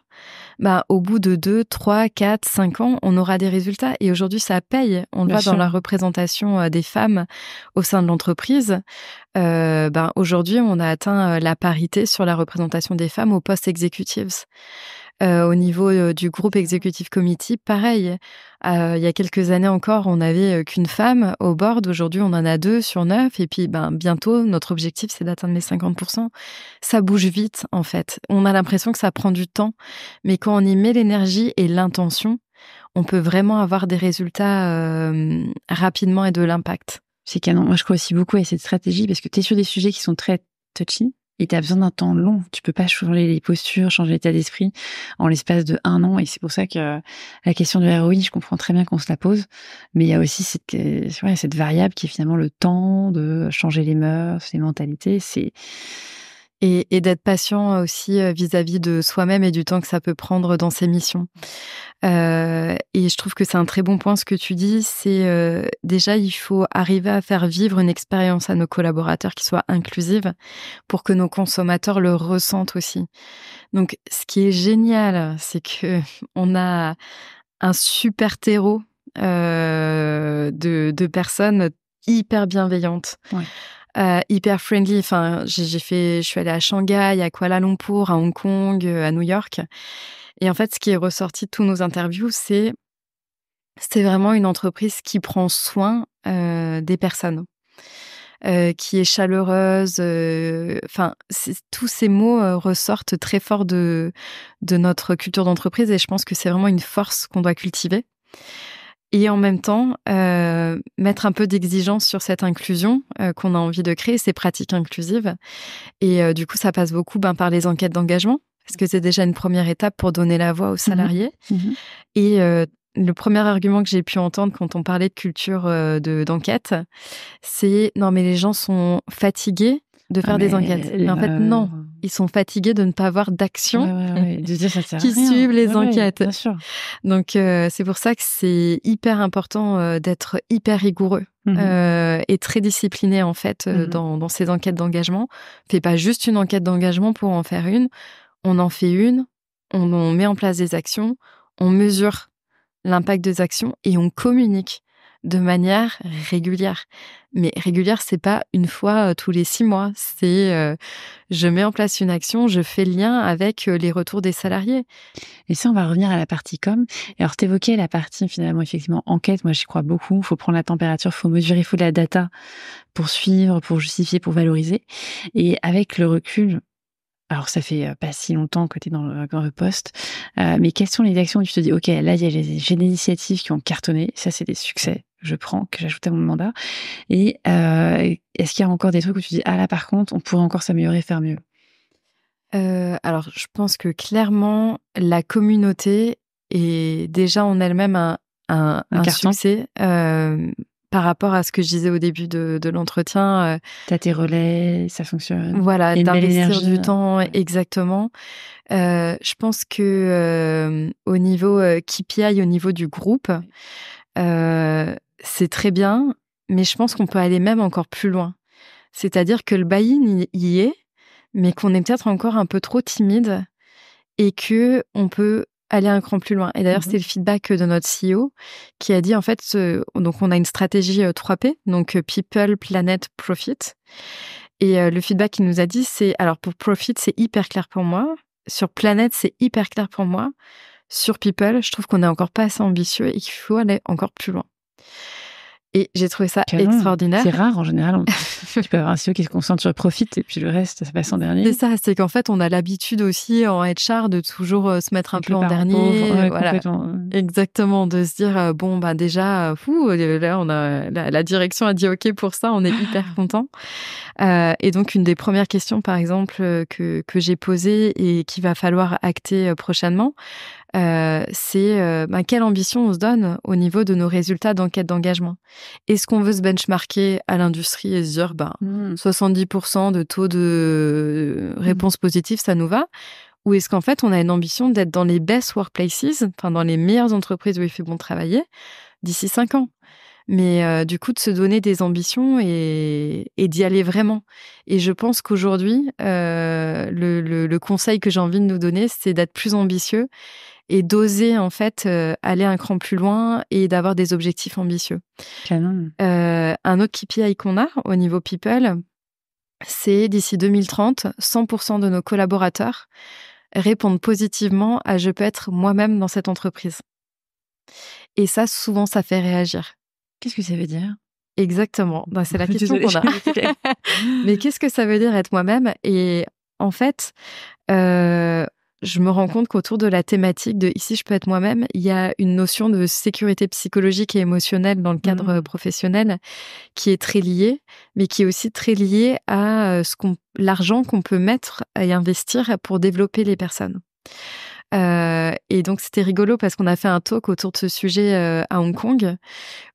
bah, au bout de 2, 3, 4, 5 ans, on aura des résultats. Et aujourd'hui, ça paye. On le voit dans la représentation euh, des femmes au sein de l'entreprise. Bah, aujourd'hui, on a atteint la parité sur la représentation des femmes aux postes executives. Euh, au niveau euh, du groupe exécutif committee, pareil. Euh, il y a quelques années encore, on n'avait qu'une femme au board. Aujourd'hui, on en a deux sur neuf. Et puis, ben, bientôt, notre objectif, c'est d'atteindre les 50%. Ça bouge vite, en fait. On a l'impression que ça prend du temps. Mais quand on y met l'énergie et l'intention, on peut vraiment avoir des résultats rapidement et de l'impact. C'est canon. Moi, je crois aussi beaucoup à cette stratégie parce que tu es sur des sujets qui sont très touchy et tu as besoin d'un temps long. Tu peux pas changer les postures, changer l'état d'esprit en l'espace de un an. Et c'est pour ça que euh, la question de l'héroïne, je comprends très bien qu'on se la pose. Mais il y a aussi cette, euh, cette variable qui est finalement le temps de changer les mœurs, les mentalités. C'est et, d'être patient aussi euh, vis-à-vis de soi-même et du temps que ça peut prendre dans ses missions. Euh, et je trouve que c'est un très bon point ce que tu dis. C'est euh, déjà il faut arriver à faire vivre une expérience à nos collaborateurs qui soit inclusive pour que nos consommateurs le ressentent aussi. Donc, ce qui est génial, c'est que <laughs> on a un super terreau de, personnes hyper bienveillantes. Ouais. Euh, hyper friendly. Enfin, j'ai fait, je suis allée à Shanghai, à Kuala Lumpur, à Hong Kong, euh, à New York. Et en fait, ce qui est ressorti de tous nos interviews, c'est c'est vraiment une entreprise qui prend soin euh, des personnes. qui est chaleureuse. Enfin, tous ces mots ressortent très fort de, de notre culture d'entreprise et je pense que c'est vraiment une force qu'on doit cultiver et en même temps euh, mettre un peu d'exigence sur cette inclusion euh, qu'on a envie de créer, ces pratiques inclusives. Et euh, du coup, ça passe beaucoup ben, par les enquêtes d'engagement, parce que c'est déjà une première étape pour donner la voix aux salariés. Mhm. Mhm. Et le premier argument que j'ai pu entendre quand on parlait de culture d'enquête, c'est non mais les gens sont fatigués de faire des enquêtes. en fait, non ils sont fatigués de ne pas avoir d'action qui suivent les enquêtes. Donc euh, c'est pour ça que c'est hyper important euh, d'être hyper rigoureux mhm. euh, et très discipliné en fait mhm. dans, ces enquêtes d'engagement. fait pas juste une enquête d'engagement pour en faire une. On en fait une, on, on met en place des actions, on mesure l'impact des actions et on communique de manière régulière. Mais régulière, c'est pas une fois euh, tous les six mois. C'est euh, je mets en place une action, je fais le lien avec euh, les retours des salariés. Et ça, on va revenir à la partie com. Et alors, t'évoquais la partie finalement effectivement enquête. Moi, j'y crois beaucoup. Il Faut prendre la température, il faut mesurer, il faut de la data pour suivre, pour justifier, pour valoriser. Et avec le recul, alors, ça fait pas si longtemps que tu es dans le, grand poste, mais quelles sont les actions où tu te dis, OK, là, il y j'ai des initiatives qui ont cartonné, ça, c'est des succès je prends, que j'ajoute à mon mandat. Et euh, est-ce qu'il y a encore des trucs où tu dis, ah là par contre, on pourrait encore s'améliorer, faire mieux euh, Alors, je pense que clairement, la communauté est déjà en elle-même un, un, succès. Euh, par rapport à ce que je disais au début de, l'entretien. T'as tes relais, ça fonctionne. Voilà, d'investir du hein. temps, exactement. je pense que au niveau KPI, au niveau du groupe, c'est très bien, mais je pense qu'on peut aller même encore plus loin. C'est-à-dire que le buy-in y est, mais qu'on est peut-être encore un peu trop timide et que on peut aller un cran plus loin. Et d'ailleurs, mmh c'était le feedback de notre CEO qui a dit en fait, euh, donc on a une stratégie 3P, euh, donc euh, people, planet, profit. Et le feedback qu'il nous a dit, c'est alors pour profit, c'est hyper clair pour moi. Sur Planet, c'est hyper clair pour moi. Sur people, je trouve qu'on est encore pas assez ambitieux et qu'il faut aller encore plus loin. Et j'ai trouvé ça extraordinaire. C'est rare en général. tu <laughs> peux avoir un CEO qui se concentre sur le profit et puis le reste, ça passe en dernier. C'est ça, c'est qu'en fait, on a l'habitude aussi en HR de toujours euh, se mettre un peu en dernier. voilà. Exactement, de se dire euh, bon bah déjà, fou, euh, là on a la, direction a dit ok pour ça, on est <laughs> hyper content. et donc une des premières questions, par exemple, que que j'ai posées et qu'il va falloir acter prochainement, euh, c'est euh, ben, quelle ambition on se donne au niveau de nos résultats d'enquête d'engagement. Est-ce qu'on veut se benchmarker à l'industrie et se dire 70% ben, mmh. de taux de réponse mmh. positive, ça nous va ou est-ce qu'en fait on a une ambition d'être dans les best workplaces, enfin dans les meilleures entreprises où il fait bon travailler d'ici 5 ans mais euh, du coup de se donner des ambitions et, d'y aller vraiment. Et je pense qu'aujourd'hui, le, le, conseil que j'ai envie de nous donner, c'est d'être plus ambitieux et d'oser en fait euh, aller un cran plus loin et d'avoir des objectifs ambitieux. Euh, un autre KPI qu'on a au niveau people, c'est d'ici 2030, 100% de nos collaborateurs répondent positivement à je peux être moi-même dans cette entreprise. Et ça, souvent, ça fait réagir. Qu'est-ce que ça veut dire Exactement. Bah, c'est la <laughs> question qu'on a. <laughs> Mais qu'est-ce que ça veut dire être moi-même Et en fait, euh, je me rends compte qu'autour de la thématique de Ici je peux être moi-même, il y a une notion de sécurité psychologique et émotionnelle dans le cadre mmh. euh, professionnel qui est très liée, mais qui est aussi très liée à euh, ce qu'on, l'argent qu'on peut mettre et investir pour développer les personnes. Euh, et donc c'était rigolo parce qu'on a fait un talk autour de ce sujet euh, à Hong Kong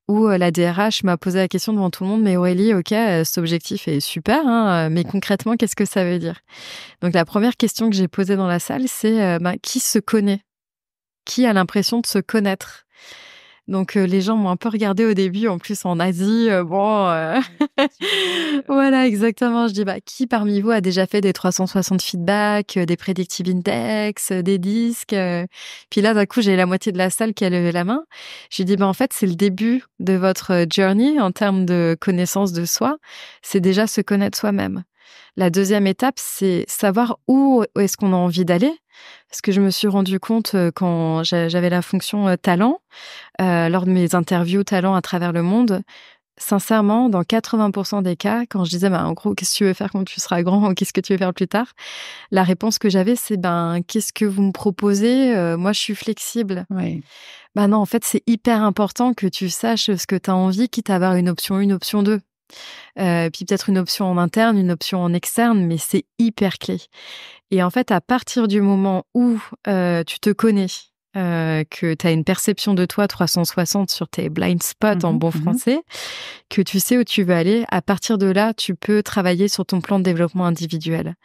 où euh, la DRH m'a posé la question devant tout le monde, mais Aurélie, ok, cet objectif est super, hein, mais concrètement, qu'est-ce que ça veut dire Donc la première question que j'ai posée dans la salle, c'est bah, qui se connaît Qui a l'impression de se connaître donc euh, les gens m'ont un peu regardé au début, en plus en Asie, euh, bon, euh, <laughs> voilà exactement. Je dis bah qui parmi vous a déjà fait des 360 feedbacks, des predictive index, des disques Puis là d'un coup j'ai la moitié de la salle qui a levé la main. Je dis bah en fait c'est le début de votre journey en termes de connaissance de soi. C'est déjà se connaître soi-même. La deuxième étape c'est savoir où est-ce qu'on a envie d'aller ce que je me suis rendu compte euh, quand j'avais la fonction euh, talent, euh, lors de mes interviews talent à travers le monde, sincèrement, dans 80% des cas, quand je disais, bah, en gros, qu'est-ce que tu veux faire quand tu seras grand <laughs> Qu'est-ce que tu veux faire plus tard La réponse que j'avais, c'est, ben, qu'est-ce que vous me proposez Moi, je suis flexible. Ben non, en fait, c'est hyper important que tu saches ce que tu as envie, quitte à avoir une option une, option 2. puis peut-être une option en interne, une option en externe, mais c'est hyper clé. Et en fait, à partir du moment où euh, tu te connais, euh, que tu as une perception de toi 360 sur tes blind spots en mhm, bon mhm. français, que tu sais où tu veux aller, à partir de là, tu peux travailler sur ton plan de développement individuel.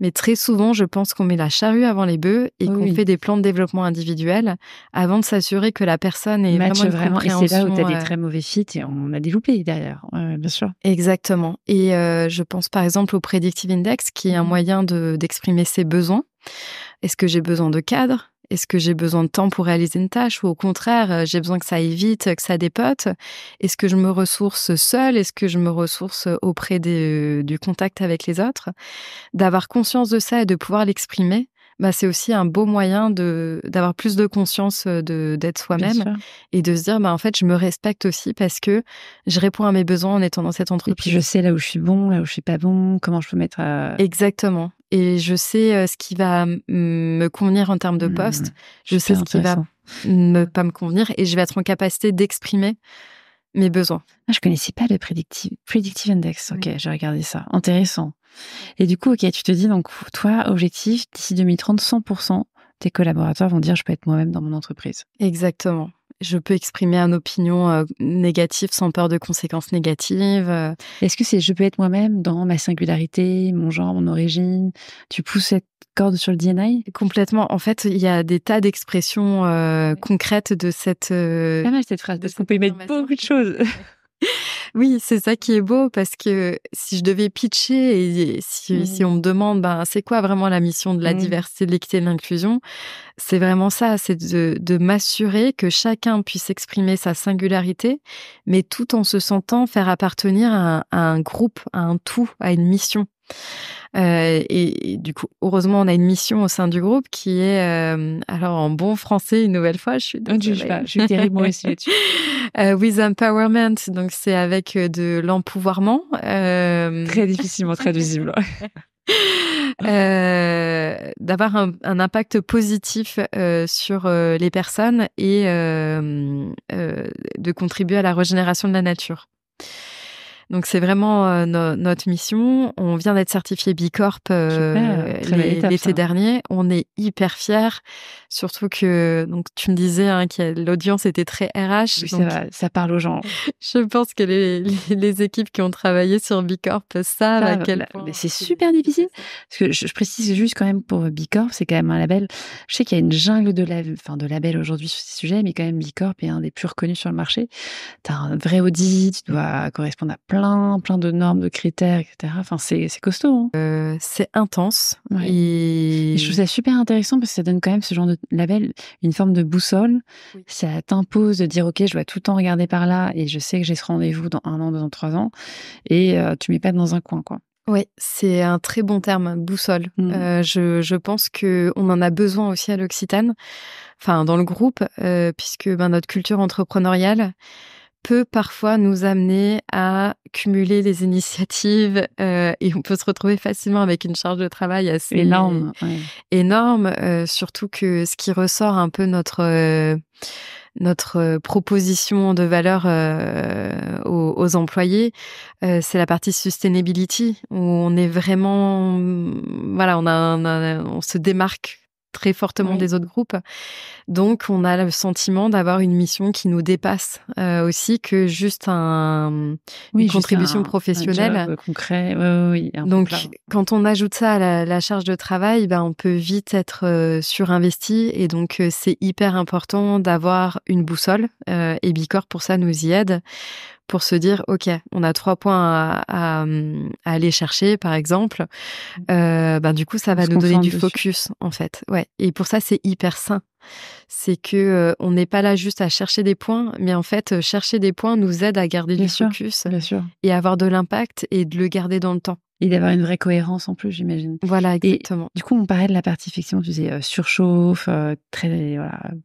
Mais très souvent, je pense qu'on met la charrue avant les bœufs et qu'on fait des plans de développement individuel avant de s'assurer que la personne est vraiment, une Et c'est là où tu as des euh très mauvais fits et on a des loupés derrière, bien sûr. Exactement. Et euh, je pense par exemple au Predictive Index, qui est un mmh. moyen d'exprimer ses besoins. Est-ce que j'ai besoin de cadre est-ce que j'ai besoin de temps pour réaliser une tâche ou au contraire, euh, j'ai besoin que ça aille vite, que ça dépote Est-ce que je me ressource seul? Est-ce que je me ressource auprès euh, du contact avec les autres D'avoir conscience de ça et de pouvoir l'exprimer, bah, c'est aussi un beau moyen de d'avoir plus de conscience euh, d'être soi-même et de se dire bah, en fait je me respecte aussi parce que je réponds à mes besoins en étant dans cette entreprise. Et puis je sais là où je suis bon, là où je suis pas bon, comment je peux mettre Exactement et je sais euh, ce qui va me convenir en termes de mmh. poste. je sais ce qui va ne pas me convenir et je vais être en capacité d'exprimer mes besoins. Ah, je connaissais pas le predictive, predictive index. Ok, j'ai regardé ça. Intéressant. Et du coup, ok, tu te dis donc toi, objectif d'ici 2030, 100% tes collaborateurs vont dire je peux être moi-même dans mon entreprise. Exactement je peux exprimer une opinion euh, négative sans peur de conséquences négatives. Euh. Est-ce que c'est je peux être moi-même dans ma singularité, mon genre, mon origine Tu pousses cette corde sur le DNA Complètement. En fait, il y a des tas d'expressions euh, concrètes de cette. Euh, cette phrase, parce qu'on peut y mettre beaucoup de choses. Oui, c'est ça qui est beau parce que si je devais pitcher et si, mmh. on me demande, ben, c'est quoi vraiment la mission de la mmh. diversité, de l'équité et de l'inclusion, c'est vraiment ça, c'est de, m'assurer que chacun puisse exprimer sa singularité, mais tout en se sentant faire appartenir à un groupe, à un tout, à une mission. Euh, et, du coup, heureusement, on a une mission au sein du groupe qui est, euh, alors en bon français, une nouvelle fois, je suis. Ne oh, ici je dessus <laughs> euh, with empowerment, donc c'est avec de l'empouvoirment. Très difficilement traduisible. <laughs> d'avoir un, impact positif sur les personnes et de contribuer à la régénération de la nature. Donc c'est vraiment euh, notre mission. On vient d'être certifié Bicorp euh, l'été dernier. On est hyper fiers, surtout que donc tu me disais hein, que l'audience était très RH. ça, parle aux gens. <laughs> je pense que les, équipes qui ont travaillé sur Bicorp savent ça, à quel bah, point. c'est super difficile. Parce que je, précise juste quand même pour Bicorp, c'est quand même un label. Je sais qu'il y a une jungle de, enfin, de labels aujourd'hui sur ces sujets, mais quand même Bicorp est un des plus reconnus sur le marché. Tu as un vrai audit, tu dois correspondre à plein plein, de normes, de critères, etc. Enfin, c'est costaud. Hein. Euh, c'est intense. je trouve ça super intéressant parce que ça donne quand même ce genre de label une forme de boussole. Ça t'impose de dire, OK, je dois tout le temps regarder par là et je sais que j'ai ce rendez-vous dans un an, deux ans, trois ans. Et euh, tu mets pas dans un coin, quoi. Oui, c'est un très bon terme, boussole. Mmh. Euh, je, pense que on en a besoin aussi à l'Occitane, enfin dans le groupe, puisque ben, notre culture entrepreneuriale, peut parfois nous amener à cumuler des initiatives <laughs> euh, et on peut se retrouver facilement avec une charge de travail assez énorme, énorme euh, surtout que ce qui ressort un peu notre euh, notre proposition de valeur aux, employés, c'est la partie sustainability où on est vraiment voilà on se démarque très fortement des autres groupes. Donc, on a le sentiment d'avoir une mission qui nous dépasse euh, aussi que juste une contribution professionnelle. Un concret, Donc, quand on ajoute ça à la, charge de travail, ben, on peut vite être euh, surinvesti. Et donc, euh, c'est hyper important d'avoir une boussole. et Bicor, pour ça, nous y aide pour se dire, OK, on a trois points à, aller chercher, par exemple, mm. euh, ben, du coup, ça va nous donner du focus, en fait. Ouais. Et pour ça, c'est hyper sain, c'est que euh, on n'est pas là juste à chercher des points, mais en fait, euh, chercher des points nous aide à garder le du focus et avoir de l'impact et de le garder dans le temps. Et d'avoir une vraie cohérence en plus, j'imagine. Voilà, exactement. du coup, on parlait de la partie fiction, tu disais euh, surchauffe, très,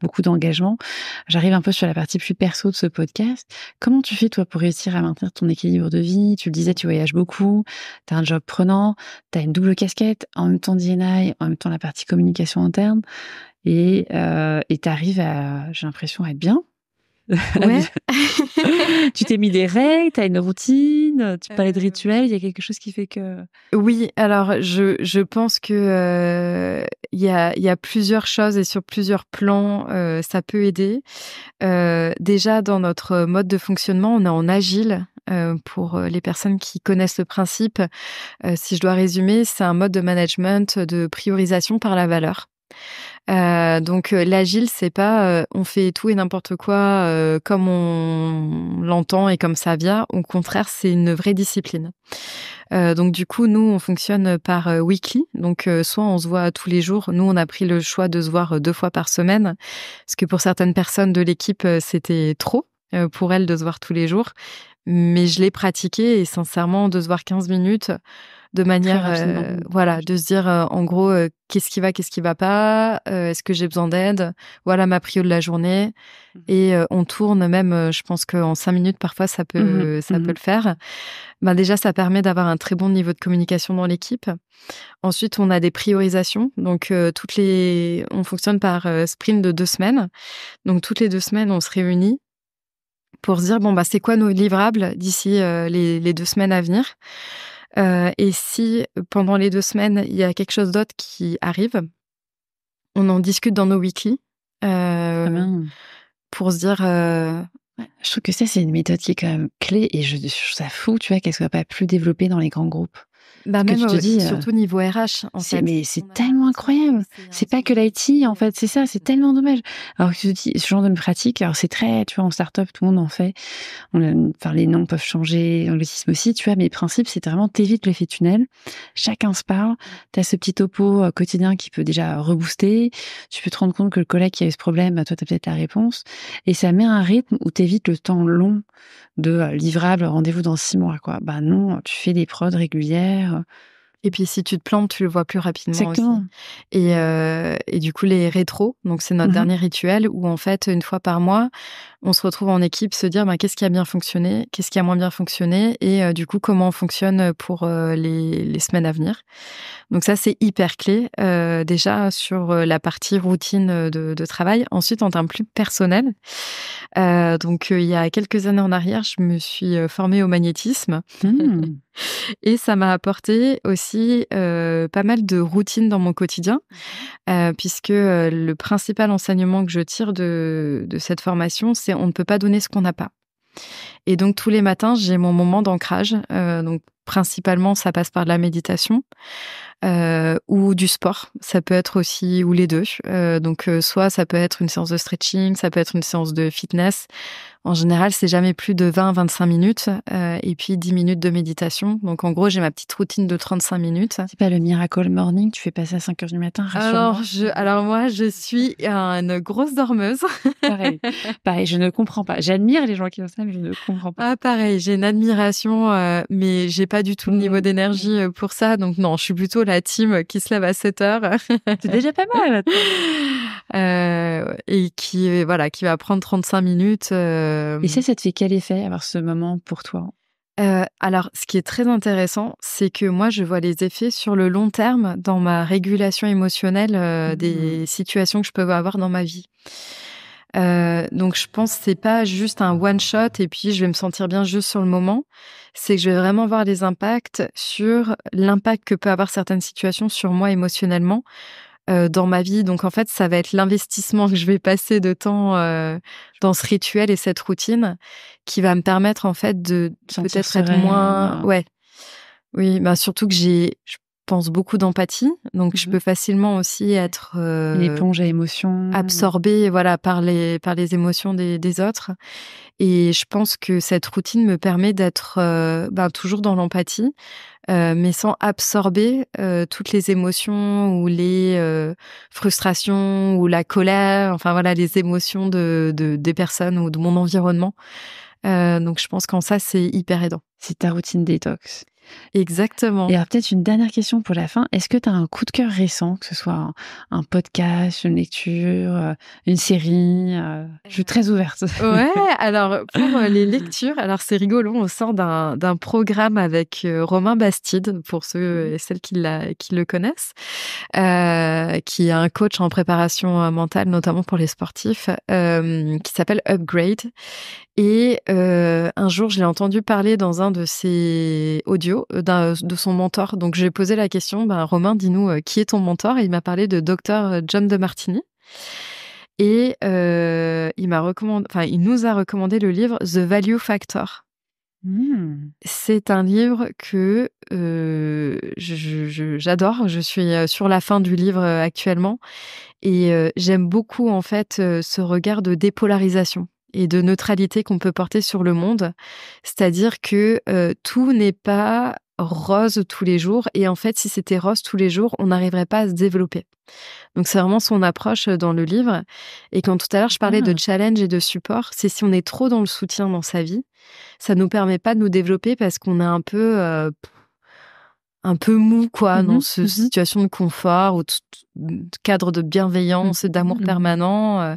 beaucoup d'engagement. J'arrive un peu sur la partie plus perso de ce podcast. Comment tu fais, toi, pour réussir à maintenir ton équilibre de vie Tu le disais, tu voyages beaucoup, tu as un job prenant, tu as une double casquette, en même temps DNI, en même temps la partie communication interne et euh, tu arrives à, j'ai l'impression, à être bien. <laughs> <laughs> tu t'es mis des règles, tu as une routine, tu parlais de euh. rituels. il y a quelque chose qui fait que... Oui, alors je, pense que euh, il y, a, plusieurs choses et sur plusieurs plans, ça peut aider. déjà, dans notre mode de fonctionnement, on est en agile. pour les personnes qui connaissent le principe, si je dois résumer, c'est un mode de management de priorisation par la valeur. Euh, donc euh, l'agile, c'est pas euh, on fait tout et n'importe quoi comme on l'entend et comme ça vient. Au contraire, c'est une vraie discipline. donc du coup, nous, on fonctionne par weekly. Donc soit on se voit tous les jours. Nous, on a pris le choix de se voir deux fois par semaine, parce que pour certaines personnes de l'équipe, c'était trop pour elles de se voir tous les jours mais je l'ai pratiqué et sincèrement, de se voir 15 minutes de manière, euh, voilà, de se dire euh, en gros, euh, qu'est-ce qui va, qu'est-ce qui va pas, est-ce que j'ai besoin d'aide, voilà ma priorité de la journée. Mmh. Et on tourne même, je pense qu'en cinq minutes, parfois, ça peut, mmh ça peut mmh le faire. Ben, déjà, ça permet d'avoir un très bon niveau de communication dans l'équipe. Ensuite, on a des priorisations. Donc, toutes les, on fonctionne par sprint de deux semaines. Donc, toutes les deux semaines, on se réunit pour se dire bon bah c'est quoi nos livrables d'ici euh, les, deux semaines à venir euh, et si pendant les deux semaines il y a quelque chose d'autre qui arrive on en discute dans nos weekly euh, pour se dire je trouve que ça c'est une méthode qui est quand même clé et je, trouve ça fou tu vois qu'elle soit pas plus développée dans les grands groupes bah même te dis, surtout niveau RH en mais c'est tellement incroyable. C'est pas que l'IT, en fait, c'est ça, c'est tellement dommage. Alors que ce genre de pratique, alors c'est très, tu vois, en start-up, tout le monde en fait. les noms peuvent changer, l'anglicisme aussi, tu vois, mais le principe, c'est vraiment t'évites l'effet tunnel. Chacun se parle. T'as ce petit topo euh, quotidien qui peut déjà rebooster. Tu peux te rendre compte que le collègue qui a eu ce problème, bah, toi, t'as peut-être la réponse. Et ça met un rythme où t'évites le temps long de euh, livrable, rendez-vous dans six mois, quoi. Bah non, tu fais des prods régulières. Et puis si tu te plantes, tu le vois plus rapidement aussi. Euh, et, du coup, les rétros, donc c'est notre mm-hmm. dernier rituel où en fait, une fois par mois, on se retrouve en équipe, se dire bah, qu'est-ce qui a bien fonctionné, qu'est-ce qui a moins bien fonctionné, et euh, du coup, comment on fonctionne pour euh, les, les, semaines à venir. Donc ça, c'est hyper clé déjà sur la partie routine de, travail. Ensuite, en termes plus personnels, donc il y a quelques années en arrière, je me suis formée au magnétisme. Mmh. Et ça m'a apporté aussi pas mal de routines dans mon quotidien, mmh puisque le principal enseignement que je tire de, cette formation, c'est on ne peut pas donner ce qu'on n'a pas. Et donc tous les matins, j'ai mon moment d'ancrage. donc principalement, ça passe par de la méditation ou du sport. Ça peut être aussi ou les deux. donc soit ça peut être une séance de stretching, ça peut être une séance de fitness, en général, c'est jamais plus de 20-25 minutes euh, et puis 10 minutes de méditation. Donc en gros, j'ai ma petite routine de 35 minutes. C'est pas le miracle morning, tu fais passer à 5 heures du matin, alors, alors moi, je suis une grosse dormeuse. <laughs> pareil, pareil, je ne comprends pas. J'admire les gens qui font ça, mais je ne comprends pas. Ah pareil, j'ai une admiration, euh, mais j'ai pas du tout le niveau mm. d'énergie euh, pour ça. Donc non, je suis plutôt la team qui se lève à 7 heures. C'est déjà pas mal. <laughs> Euh, et qui voilà qui va prendre 35 minutes. Euh, et ça, ça te fait quel effet avoir ce moment pour toi euh, alors, ce qui est très intéressant, c'est que moi, je vois les effets sur le long terme dans ma régulation émotionnelle mm, des mm, mm. situations que je peux avoir dans ma vie. donc je pense que c'est pas juste un one shot et puis je vais me sentir bien juste sur le moment, c'est que je vais vraiment voir les impacts sur l'impact que peut avoir certaines situations sur moi émotionnellement, euh, dans ma vie. Donc en fait, ça va être l'investissement que je vais passer de temps euh, dans ce rituel et cette routine qui va me permettre en fait de, peut-être être moins, euh. ouais, oui, bah surtout que j'ai, pense beaucoup d'empathie, donc je mhm. peux facilement aussi être euh, éponge à émotions, absorbée voilà par les par les émotions des, des autres. Et je pense que cette routine me permet d'être euh, ben, toujours dans l'empathie, euh, mais sans absorber toutes les émotions ou les frustrations ou la colère, enfin voilà les émotions de, de des personnes ou de mon environnement. donc je pense qu'en ça c'est hyper aidant. C'est ta routine détox. Exactement. Et alors peut-être une dernière question pour la fin. Est-ce que tu as un coup de cœur récent, que ce soit un, podcast, une lecture, euh, une série euh? Je suis très ouverte. Ouais, <laughs> alors pour euh, les lectures, alors c'est rigolo, on sort d'un programme avec Romain Bastide, pour ceux mmh. et celles qui, la, qui le connaissent, qui est un coach en préparation mentale, notamment pour les sportifs, qui s'appelle Upgrade. Et un jour, je l'ai entendu parler dans un de ses audios euh, euh, de son mentor. Donc j'ai posé la question, bah, Romain, dis-nous euh, qui est ton mentor il m'a parlé de Dr John de Martini. Et il m'a il nous a recommandé le livre The Value Factor. Hmm. C'est un livre que j'adore. Je, suis sur la fin du livre actuellement et j'aime beaucoup en fait ce regard de dépolarisation et de neutralité qu'on peut porter sur le monde. C'est-à-dire que euh, tout n'est pas rose tous les jours. Et en fait, si c'était rose tous les jours, on n'arriverait pas à se développer. Donc c'est vraiment son approche euh, dans le livre. Et quand tout à l'heure je parlais de ah. challenge et de support, c'est si on est trop dans le soutien dans sa vie, ça nous permet pas de nous développer parce qu'on est un peu euh, un peu mou, quoi, non mhm, dans cette mhm. situation de confort ou cadre de bienveillance, d'amour mhm. permanent. Euh.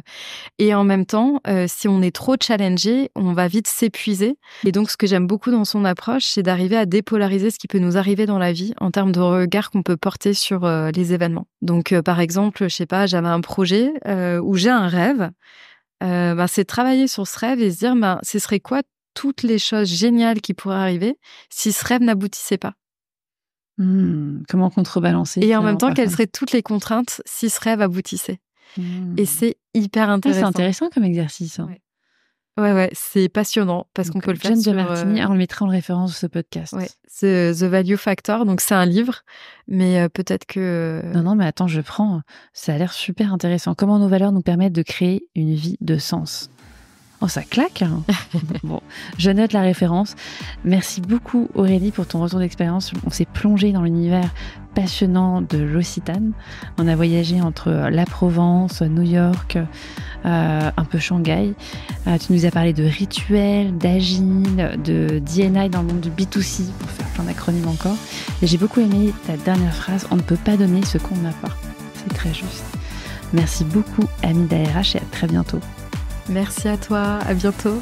Et en même temps, euh, si on est trop challengé, on va vite s'épuiser. Et donc, ce que j'aime beaucoup dans son approche, c'est d'arriver à dépolariser ce qui peut nous arriver dans la vie en termes de regard qu'on peut porter sur euh, les événements. Donc, par exemple, je sais pas, j'avais un projet où j'ai un rêve. Ben, c'est travailler sur ce rêve et se dire, ben, ce serait quoi toutes les choses géniales qui pourraient arriver si ce rêve n'aboutissait pas Hmm, comment contrebalancer Et en même temps, quelles seraient toutes les contraintes si ce rêve aboutissait hmm. Et c'est hyper intéressant. c'est intéressant comme exercice. Hein. Oui, Ouais. Ouais, c'est passionnant parce qu'on peut le faire. John sur, Martini, euh, on le mettra en référence de ce podcast. C'est The Value Factor, donc c'est un livre, mais euh, peut-être que. Euh, non, non, mais attends, je prends. Ça a l'air super intéressant. Comment nos valeurs nous permettent de créer une vie de sens. Oh, ça claque hein. <laughs> Bon, je note la référence. Merci beaucoup Aurélie pour ton retour d'expérience. On s'est plongé dans l'univers passionnant de l'Occitane. On a voyagé entre la Provence, New York, euh, un peu Shanghai. Euh, tu nous as parlé de rituels, d'agile, de DNA dans le monde du B2C, pour faire plein d'acronymes encore. Et j'ai beaucoup aimé ta dernière phrase, on ne peut pas donner ce qu'on n'a pas. C'est très juste. Merci beaucoup, amis d'ARH, et à très bientôt. Merci à toi, à bientôt.